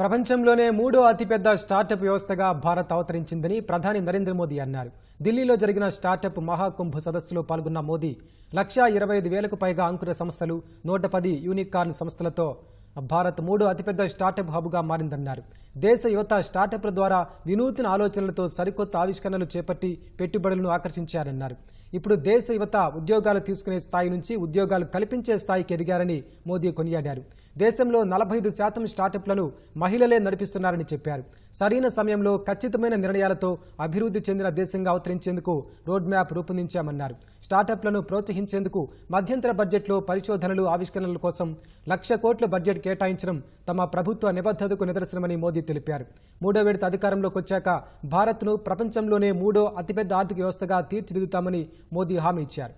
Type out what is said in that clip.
ప్రపంచంలోనే మూడో అతిపెద్ద స్టార్టప్ వ్యవస్థగా భారత్ అవతరించిందని ప్రధాని నరేంద్ర మోదీ అన్నారు ఢిల్లీలో జరిగిన స్టార్టప్ మహాకుంభ సదస్సులో పాల్గొన్న మోదీ లక్షా ఇరవై ఐదు వేలకు పైగా అంకుర సంస్థలు నూట పది యూనికార్న్ సంస్థలతో భారత్ మూడో అతిపెద్ద స్టార్టప్ హబ్గా మారిందన్నారు దేశ యువత స్టార్టప్ల ద్వారా వినూత్న ఆలోచనలతో సరికొత్త ఆవిష్కరణలు చేపట్టి పెట్టుబడులను ఆకర్షించారన్నారు ఇప్పుడు దేశ యువత ఉద్యోగాలు తీసుకునే స్థాయి నుంచి ఉద్యోగాలు కల్పించే స్థాయికి ఎదిగారని మోదీ కొనియాడారు దేశంలో నలభై ఐదు శాతం స్టార్టప్లను మహిళలే నడిపిస్తున్నారని చెప్పారు సరైన సమయంలో ఖచ్చితమైన నిర్ణయాలతో అభివృద్ధి చెందిన దేశంగా అవతరించేందుకు రోడ్ మ్యాప్ రూపొందించామన్నారు స్టార్టప్లను ప్రోత్సహించేందుకు మధ్యంతర బడ్జెట్లో పరిశోధనలు ఆవిష్కరణల కోసం లక్ష కోట్ల బడ్జెట్ కేటాయించడం తమ ప్రభుత్వ నిబద్ధతకు నిదర్శనమని మోదీ తెలిపారు మూడో విడత అధికారంలోకి వచ్చాక భారత్ను ప్రపంచంలోనే మూడో అతిపెద్ద ఆర్థిక వ్యవస్థగా తీర్చిదిద్దుతామని మోదీ హామీ ఇచ్చారు